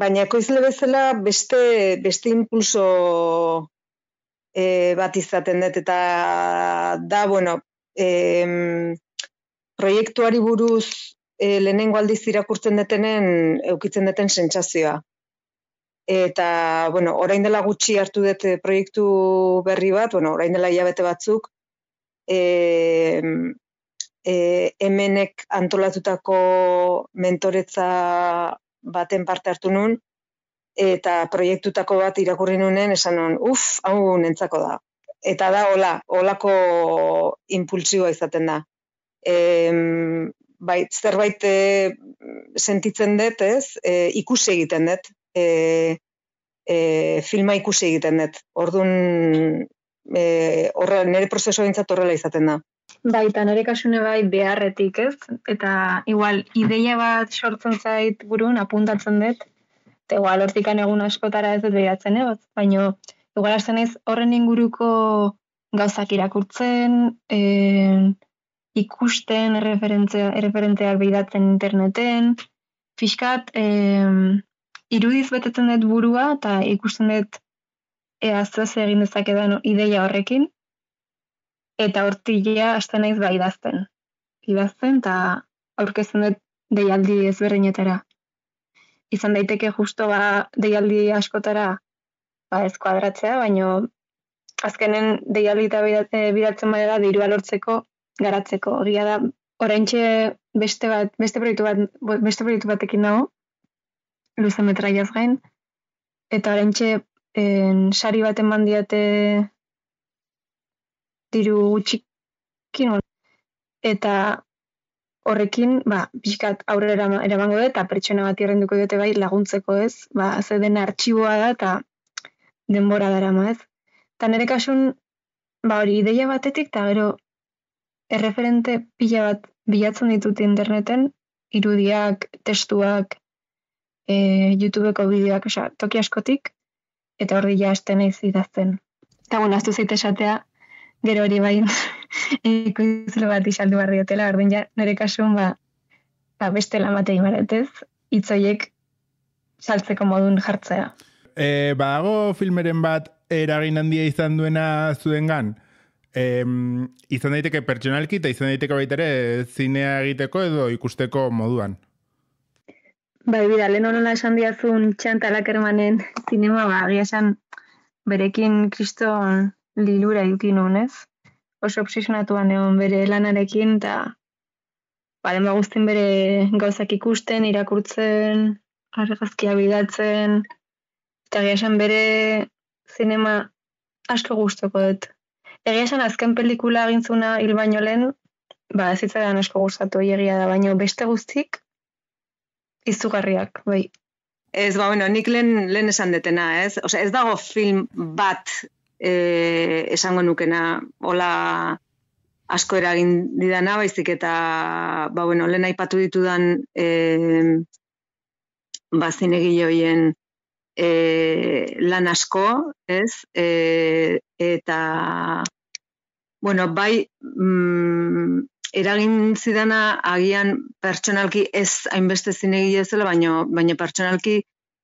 baina koizle bezala beste, beste impulso e, bat izaten dut, eta da, bueno, e, proiektuari buruz e, lehenengo aldiz irakurtzen detenen, eukitzen deten sentsazioa. Eta, bueno, orain dela gutxi hartu dut proiektu berri bat, bueno, orain dela hilabete batzuk, e, e, hemenek antolatutako mentoretza baten parte hartu nun eta proiektutako bat irakurri nunen esan nun, uf, hau nentzako da. Eta da hola, holako impulsioa izaten da. E, bai, zerbait e, sentitzen dut, ez? E, ikusi egiten dut. E, e, filma ikusi egiten dut. Ordun eh horrela nere prozesoaintzat horrela izaten da. Baita, nore kasune bai beharretik ez, eta igual ideia bat sortzen zait burun, apuntatzen dut, eta igual hortikan egun askotara ez dut behiratzen egot, eh? baina igual hasten ez horren inguruko gauzak irakurtzen, eh, ikusten, erreferentzeak behiratzen interneten, fiskat, eh, irudiz betetzen dut burua eta ikusten dut eaztaz egin dezakedan ideia horrekin, eta hortilea hasten naiz ba idazten. Idazten eta aurkezten dut deialdi ezberdinetara. Izan daiteke justo ba deialdi askotara ba eskuadratzea, baino azkenen deialdi eta bidatzen e, da diru lortzeko garatzeko. Horria da oraintxe beste bat, beste proiektu bat, beste proiektu batekin dago. luzametraiaz gain eta oraintxe sari bat eman diru eta horrekin ba pixkat aurrera eramango da eta pertsona bat irrenduko diote bai laguntzeko ez ba ze den artxiboa da eta denbora darama ez Ta nere kasun ba hori ideia batetik eta gero erreferente pila bat bilatzen ditut interneten irudiak testuak e, YouTubeko bideoak osea toki askotik eta hori ja hasten naiz idazten eta bueno astu zaite esatea gero hori bai ikuslo bat izaldu barri dutela, ja, nire kasun, ba, ba beste lan bat egin itzoiek saltzeko modun jartzea. E, bago filmeren bat eragin handia izan duena zuengan, e, izan daiteke pertsonalki eta izan daiteke baitere zinea egiteko edo ikusteko moduan. Ba, bida, lehen honola esan diazun txantalak ermanen zinema, ba, agia esan berekin kriston lilura eduki Oso obsesionatua neon bere lanarekin eta baden guztien bere gauzak ikusten, irakurtzen, argazkia bidatzen, eta gira esan bere zinema asko guztoko dut. Egia esan azken pelikula egintzuna hil baino lehen, ba, asko gustatu egia da, baino beste guztik izugarriak, bai. Ez, ba, bueno, nik lehen, lehen esan detena, ez? Osea, ez dago film bat e, esango nukena hola asko eragin didana, baizik eta, ba bueno, lehen aipatu ditudan ba, e, bazin hoien lan asko, ez? E, eta, bueno, bai, mm, eragin zidana agian pertsonalki ez hainbeste zinegile ez dela, baina pertsonalki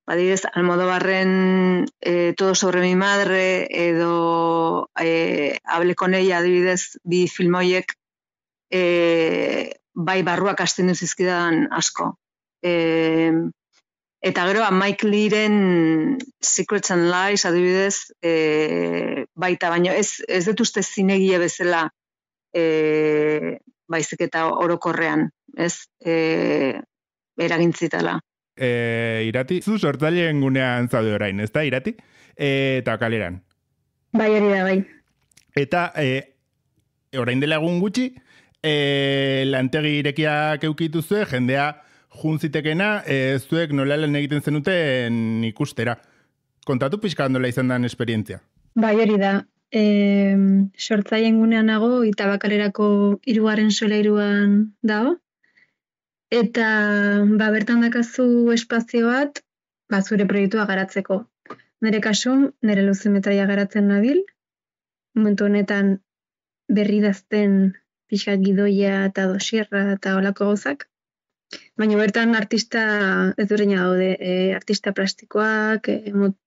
badidez, almodo barren eh, todo sobre mi madre, edo e, hable ella, adibidez, bi filmoiek, e, eh, bai barruak asten duz izkidan asko. E, eta gero, Mike Leeren Secrets and Lies, adibidez, e, baita, baino ez, ez dut zinegia bezala e, baizik eta orokorrean, ez, e, eragintzitala e, irati, zu sortzaileen gunean zaude orain, ez da, irati? E, eta kaleran. Bai, hori da, bai. Eta, e, orain dela egun gutxi, e, lantegi irekiak eukitu zue, jendea juntzitekena, e, zuek nola lan egiten zenuten ikustera. Kontatu pixka handola izan den esperientzia. Bai, hori da. E, sortzaien gunean nago, itabakalerako irugaren solairuan dago eta ba, bertan dakazu espazio bat, ba, zure proiektua garatzeko. Nere kasun, nere luze garatzen nabil, momentu honetan berri dazten pixak, gidoia eta dosierra eta olako gozak. Baina bertan artista ez dureina daude, e, artista plastikoak, e, mut,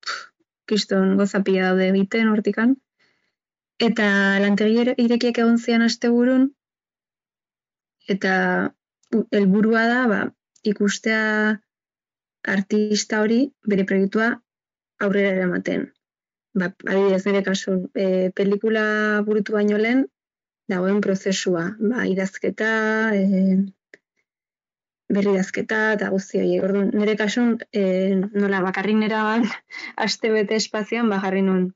kiston gozapia daude egiten hortikan. Eta lantegi irekiak egon zian asteburun, eta helburua da ba, ikustea artista hori bere proiektua aurrera eramaten. Ba, adibidez, nire kasu, e, pelikula burutu baino lehen, dagoen prozesua, ba, idazketa, e, berri idazketa, eta guzti hori. nire kasun, e, nola, bakarrik nera bat, aste bete espazioan, bakarri nun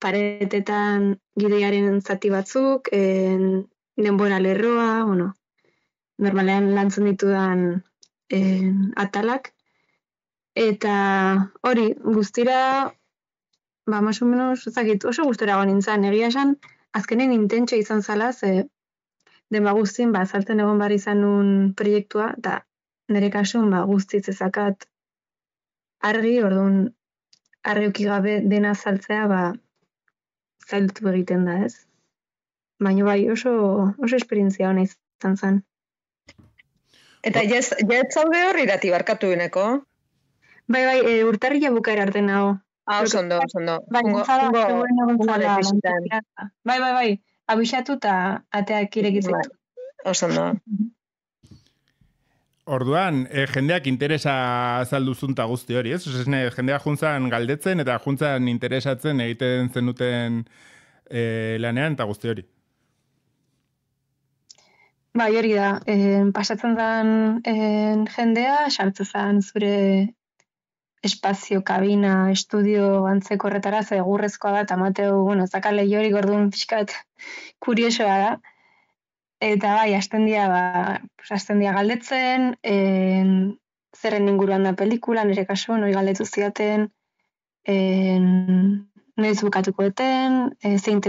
paretetan gidearen zati batzuk, e, denbora lerroa, bueno, normalean lantzen ditudan eh, atalak. Eta hori, guztira, ba, maso menos, zakit, oso guztira gau nintzen, egia esan, azkenen intentzio izan zala, ze dema guztin, ba, zalten egon bar izan nun proiektua, eta nire kasun, ba, guztiz ezakat argi, orduan, argi gabe dena zaltzea, ba, zailtu egiten da, ez? Baina bai, oso, oso esperientzia hona izan zen. Eta ja ba- ja ez zaude hor irati barkatu bineko. Bai bai, e, urtarrila buka arte nago. Ah, oso ondo, oso ondo. Bai, bai, bai. bai. eta ateak irekitzen. Bai. Orduan, eh, jendeak interesa azalduzun ta guzti hori, ez? Osea, jendea juntzan galdetzen eta juntzan interesatzen egiten zenuten eh lanean ta guzti hori. Bai, hori da. Eh, pasatzen dan eh jendea sartzen zure espazio, kabina, estudio antzeko horretara ze egurrezkoa da tamateu, bueno, zaka leiori gordun fiskat kuriosoa da. Eta bai, astendia ba, pues astendia galdetzen, en, zerren inguruan da pelikula, nere kasu hori galdetu ziaten, eh noiz bukatuko eten, eh zein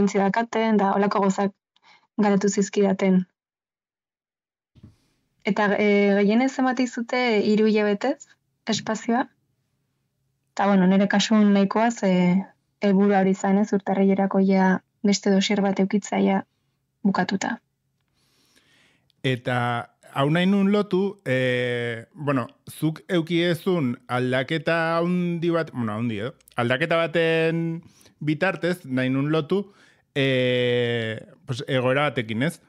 da holako gozak garatu zizkidaten. Eta e, gehienez emati zute hiru hilabetez espazioa. Eta, bueno, nire kasun nahikoa ze eh, elburu hori zan ez ja beste dosier bat eukitzaia bukatuta. Eta hau nahi lotu, e, bueno, zuk eukiezun aldaketa handi bat, bueno, handi edo, aldaketa baten bitartez, nainun lotu, e, pues, egoera batekin ez.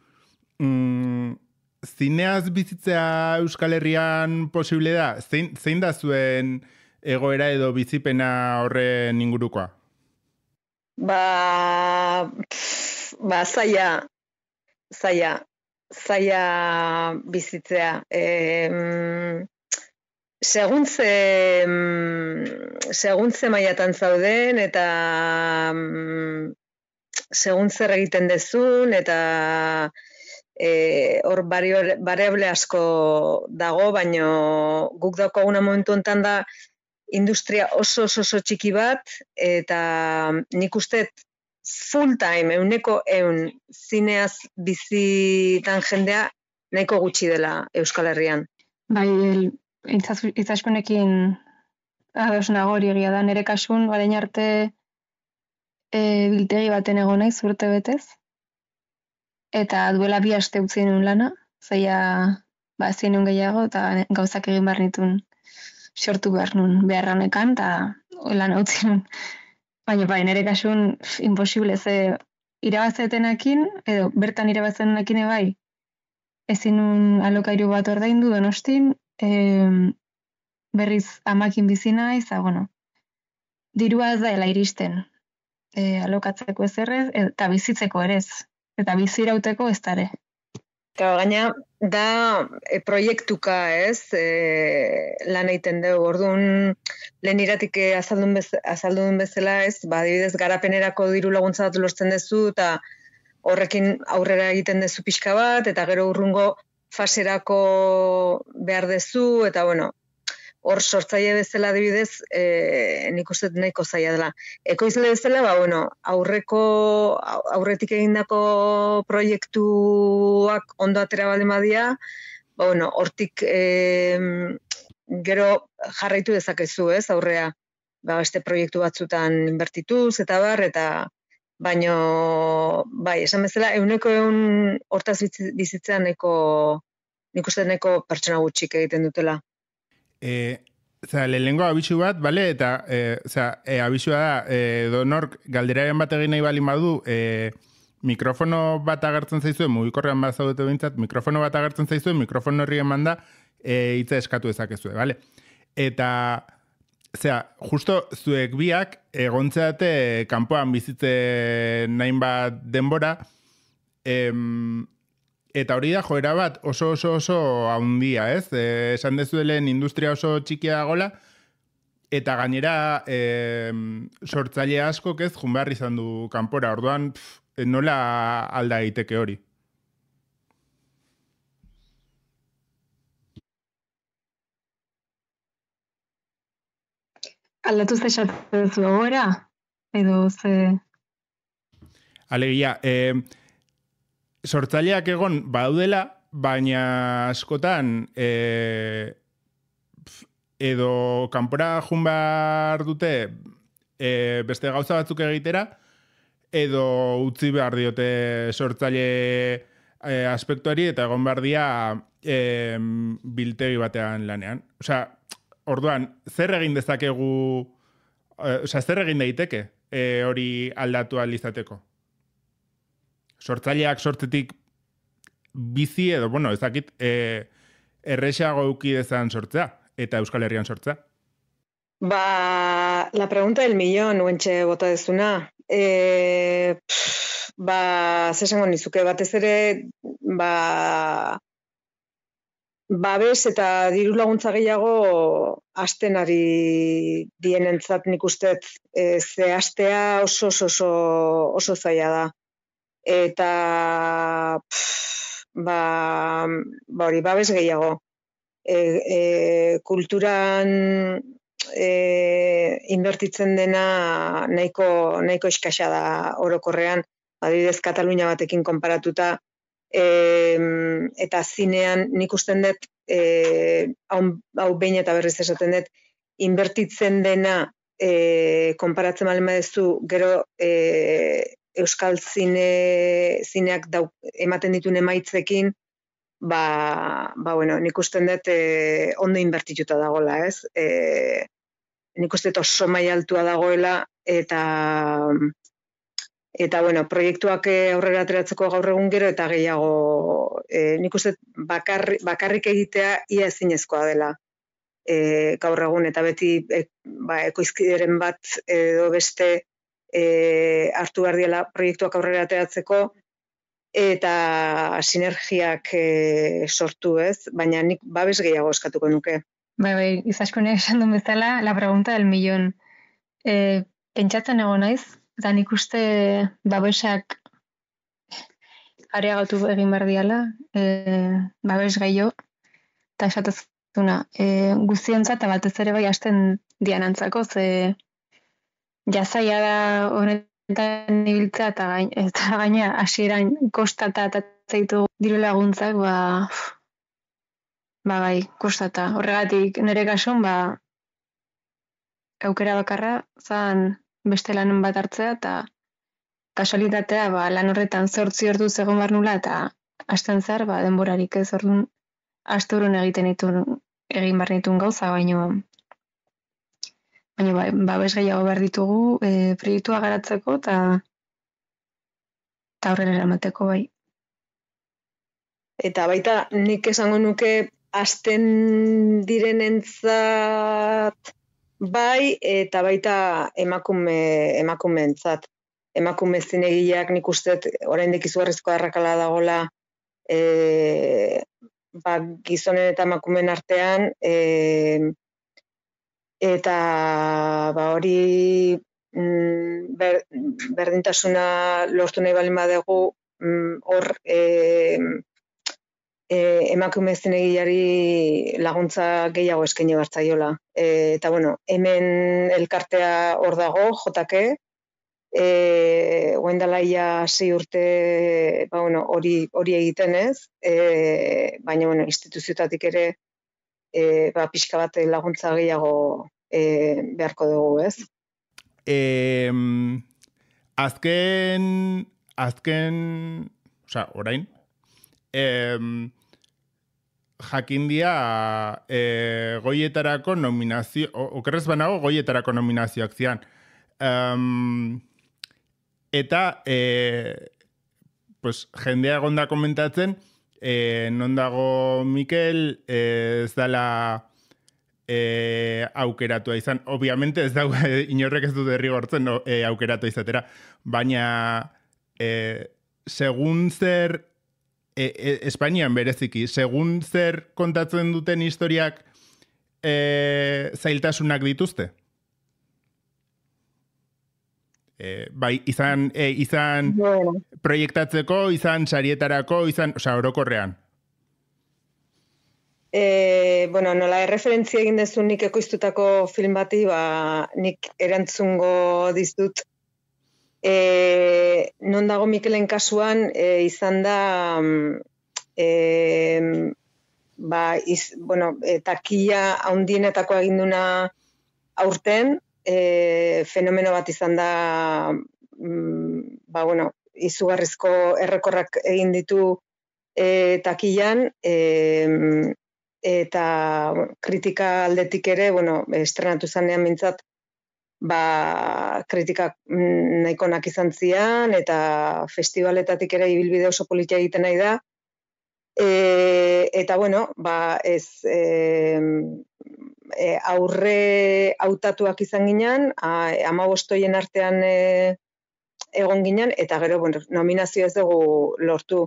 Mm, zineaz bizitzea Euskal Herrian posible da? Zein, zein da zuen egoera edo bizipena horren ingurukoa? Ba, ba zaila, zaila, zaila bizitzea. E, mm, Seguntze, seguntze maiatan zauden, eta mm, seguntzer egiten dezun, eta E, hor e, asko dago, baino guk daukaguna momentu enten da industria oso oso, oso txiki bat, eta nik uste full time, euneko eun zineaz bizitan jendea nahiko gutxi dela Euskal Herrian. Bai, itzaskunekin ados nagori egia da, nire kasun, badein arte e, biltegi baten egon naiz urte betez, eta duela bi aste utzi nuen lana, zaila ba, nuen gehiago, eta gauzak egin behar nituen sortu behar nuen beharranekan, eta lan hau zinun. Baina, bai, nire kasun, imposible, ze irabazetenakin, edo, bertan irabazetenakin ebai, ezin nuen alokairu bat ordaindu du, donostin, e, berriz amakin bizina, eta, bueno, dirua ez da, iristen. E, alokatzeko ez errez, eta bizitzeko ere ez eta bizirauteko ez dare. Eta gaina, da e, proiektuka, ez, e, lan egiten dugu, orduan, lehen iratik eh, azaldun, bez, azaldun bezala, ez, ba, dibidez, garapenerako diru laguntza bat lortzen duzu, eta horrekin aurrera egiten duzu pixka bat, eta gero urrungo faserako behar duzu, eta bueno, hor sortzaile bezala adibidez, eh nik uste nahiko zaila dela. Ekoizle bezala, ba, bueno, aurreko, aurretik egindako proiektuak ondo atera baldin badia, ba, bueno, hortik e, gero jarraitu dezakezu, ez, aurrea, ba, beste proiektu batzutan inbertituz, eta bar, eta baino, bai, esan bezala, euneko eun hortaz bizitzean neko, nik uste neko pertsona gutxik egiten dutela eh, oza, lehenengo abisu bat, bale, eta, eh, e, abisua da, eh, donork, galderaren bat egin nahi bali badu eh, mikrofono bat agertzen zaizue, mugikorrean bat zaudete bintzat, mikrofono bat agertzen zaizue, mikrofono horri eman da, eh, itza eskatu ezakezue, bale? Eta, justo zuek biak egontzeate kanpoan bizitzen nahin bat denbora, em, Eta hori da, joera bat, oso oso oso haundia, ez? E, esan dezu industria oso txikia gola eta gainera e, sortzaile asko, ez, junbar izan du kanpora, orduan pf, nola alda egiteke hori. Aldatu zei xatzen zuagoera, edo ze... Alegia, eh, sortzaileak egon badaudela, baina askotan e, edo kanpora jun behar dute e, beste gauza batzuk egitera, edo utzi behar diote sortzaile e, aspektuari eta egon behar dia e, biltegi batean lanean. Osea, orduan, zer egin dezakegu, osea, zer egin daiteke hori aldatu alizateko? sortzaileak sortetik bizi edo, bueno, ezakit, e, errexago euki dezan sortzea, eta Euskal Herrian sortza? Ba, la pregunta del millón, uentxe bota dezuna. E, pff, ba, zesango nizuke, batez ere, ba, babes eta diru laguntza gehiago astenari dienentzat nik uste e, ze astea oso oso oso, oso zaila da eta ba, ba, hori babes gehiago e, e, kulturan e, inbertitzen dena nahiko, nahiko eskaxa da orokorrean adibidez Katalunia batekin konparatuta e, eta zinean nik usten dut e, hau, hau behin eta berriz esaten dut inbertitzen dena e, konparatzen malen gero e, euskal zine, zineak dau, ematen dituen emaitzekin, ba, ba, bueno, nik ustean dut e, ondo inbertituta dagoela, ez? E, nik ustean dut oso mai altua dagoela, eta, eta bueno, proiektuak eh, aurrera ateratzeko gaur egun gero, eta gehiago, e, nik ustean bakar, bakarrik egitea ia ezinezkoa dela. E, gaur egun eta beti ba, ekoizkideren bat edo beste e, hartu behar proiektuak aurrera ateratzeko eta sinergiak e, sortu ez, baina nik babes gehiago eskatuko nuke. Bai, bai, izaskunea esan duen bezala, la pregunta del milion. E, pentsatzen ego naiz, eta nik uste babesak areagatu egin behar diala, e, babes gehiago, eta esatazuna, e, guztientzat, batez ere bai hasten dianantzako, ze jazaia da honetan ibiltza eta gain eta gaina hasieran kostata eta zaitu diru laguntzak ba ba bai kostata horregatik nire kasun ba aukera bakarra zan beste lanen bat hartzea eta kasualitatea ba lan horretan 8 ordu egon bar nula eta hasten zer ba denborarik ez ordun asturun egiten ditun egin bar gauza baino Baina bai, babes gehiago behar ditugu, e, proiektua garatzeko eta ta horrela eramateko bai. Eta baita, nik esango nuke asten direnentzat bai eta baita emakume emakumeentzat emakume zinegiak nik uste dut oraindik izugarrizko arrakala dagola eh ba, gizonen eta emakumeen artean eh eta ba hori mm, berdintasuna lortu nahi balen badegu mm, hor mm, e, e, egilari laguntza gehiago eskaini bartzaiola. E, eta bueno, hemen elkartea hor dago, jotake, e, guendalaia zi urte ba, bueno, hori, hori egiten ez, e, baina bueno, instituziotatik ere e, ba, pixka bat laguntza gehiago e, beharko dugu, ez? E, azken, azken, oza, orain, e, jakindia e, goietarako nominazio, okerrez banago goietarako nominazioak zian. eta, e, pues, jendea gonda komentatzen, e, non dago Mikel eh, ez dala e, eh, aukeratu izan. Obviamente ez dago inorrek ez dut derrigortzen no, e, aukeratu izatera. Baina e, segun zer e, e, Espainian bereziki, segun zer kontatzen duten historiak e, zailtasunak dituzte? Eh, bai, izan, eh, izan bueno. proiektatzeko, izan sarietarako, izan, oza, orokorrean? E, bueno, nola, erreferentzia egin dezu nik ekoiztutako film bati, ba, nik erantzungo dizut. E, non dago Mikelen kasuan, izan da, e, ba, bueno, takia haundienetako eginduna aurten, e, fenomeno bat izan da mm, ba, bueno, izugarrizko errekorrak egin ditu e, takian eta bueno, kritika aldetik ere bueno, estrenatu zanean mintzat ba, kritika mm, nahiko nak izan zian eta festivaletatik ere ibilbide oso politia egiten nahi da e, eta bueno ba, ez e, e, aurre hautatuak izan ginen, ama bostoien artean e, egon ginen, eta gero bueno, nominazio ez dugu lortu.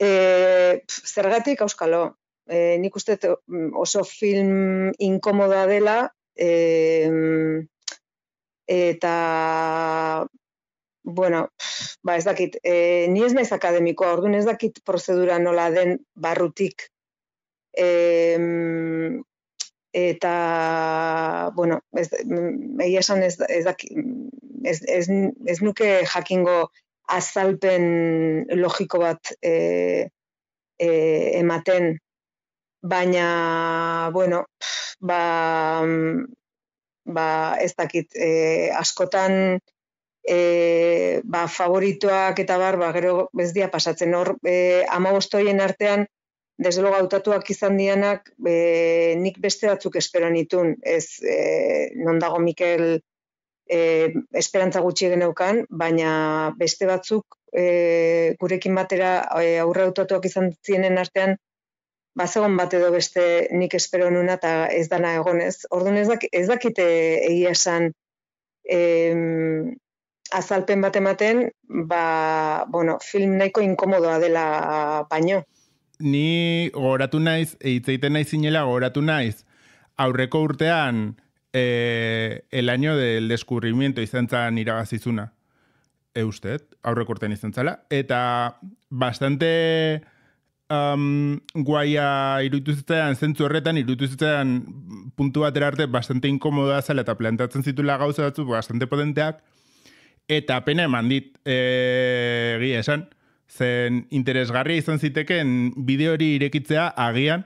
E, pf, zergatik, auskalo, e, nik uste mm, oso film inkomoda dela, e, eta bueno, ba ez dakit, e, ni ez naiz akademikoa, orduan ez dakit prozedura nola den barrutik eta bueno, ez, mm, egia esan ez, ez, ez, ez, ez, nuke jakingo azalpen logiko bat e, e, ematen, baina, bueno, ba, ba ez dakit, e, askotan e, ba, favoritoak eta bar, ba, gero bezdia pasatzen hor, e, hoien artean, desde luego hautatuak izan dianak, e, eh, nik beste batzuk espero nitun, ez e, non dago Mikel e, esperantza gutxi geneukan, baina beste batzuk e, gurekin batera e, autotuak izan zienen artean, bazegon bat edo beste nik espero nuna eta ez dana egonez. Orduan ez, dakit ez dakite egia esan em, azalpen bat ematen, ba, bueno, film nahiko inkomodoa dela baino ni gogoratu naiz, eitzeiten naiz inela gogoratu naiz, aurreko urtean e, el año del descubrimiento izan zan iragazizuna. E usted, aurreko urtean izan zala. Eta bastante um, guaia irutu zentzu horretan, irutu puntu batera arte bastante inkomoda zala eta plantatzen zitula gauza batzu, bastante potenteak. Eta pena eman dit, e, esan, zen interesgarria izan ziteken bideo hori irekitzea agian,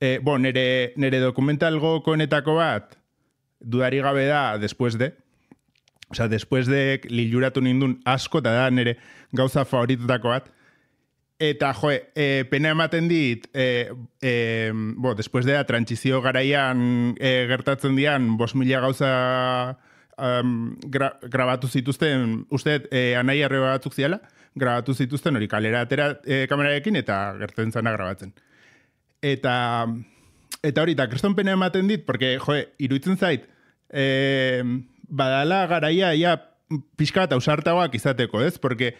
e, bo, nere, nere dokumental gokoenetako bat, dudari gabe da, después de, oza, sea, después de liluratu nindun asko, eta da nere gauza favoritutako bat, Eta, joe, e, pena ematen dit, e, e, después de da, trantzizio garaian e, gertatzen dian, bos mila gauza um, gra, grabatu zituzten, uste, e, anai batzuk ziala, grabatu zituzten hori kalera atera e, kamerarekin eta gertzen zana grabatzen. Eta, eta hori, eta kriston pena ematen dit, porque, joe, iruitzen zait, e, badala garaia ia pixka eta usartagoak izateko, ez? Porque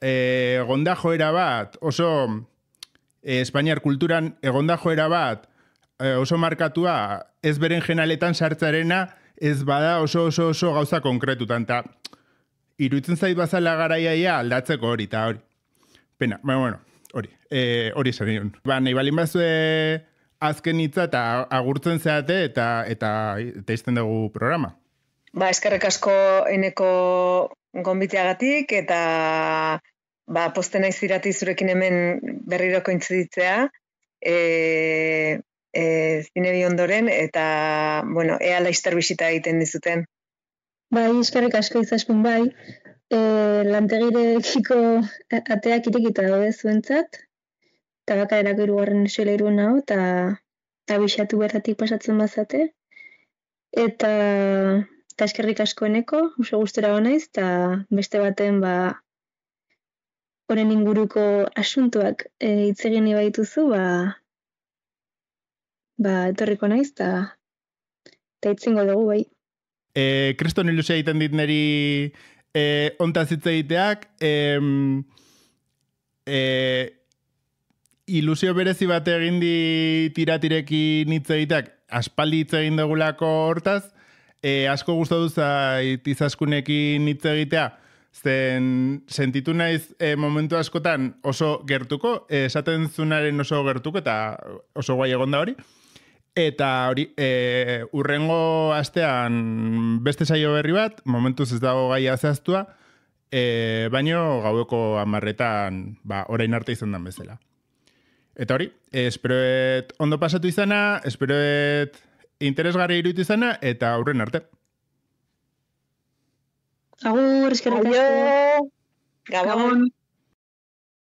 e, eh, gonda joera bat, oso e, Espainiar kulturan egonda joera bat, oso markatua, ez beren genaletan sartzarena, ez bada oso oso oso gauza konkretu tanta iruditzen zait bazala garaiaia aldatzeko hori, eta hori. Pena, baina bueno, hori, e, hori zer nion. Ba, nahi balin bazue azken hitza eta agurtzen zeate eta eta teizten dugu programa. Ba, eskerrek asko eneko gonbiteagatik eta ba, poste naiz zurekin hemen berriro kointziditzea. E, e, ondoren eta bueno, ea laister bisita egiten dizuten. Bai, eskerrik asko izaspen bai. Eh, lantegirekiko ateak irekita daude zuentzat. eta baka hirugarren xela hiru ta ta bisatu beratik pasatzen bazate. Eta ta eskerrik askoeneko, oso gustera ona naiz ta beste baten ba inguruko asuntuak e, hitz e, egin ibaituzu, ba, ba, etorriko naiz, eta itzingo dugu, bai eh Kriston ilusia egiten dit neri eh onta zitze eh e, ilusio berezi bat egin di tiratirekin hitz egiteak aspaldi hitz egin dugulako hortaz e, asko gustatu za itizaskunekin hitz egitea zen sentitu naiz e, momentu askotan oso gertuko esaten zunaren oso gertuko eta oso gai egonda hori Eta hori, e, urrengo astean beste saio berri bat, momentuz ez dago gai azaztua, e, baino gaueko amarretan ba, orain arte izan dan bezala. Eta hori, esperoet ondo pasatu izana, esperoet interesgarri iruditu izana, eta aurren arte. Agur, eskerrik asko. Gabon. Gabon.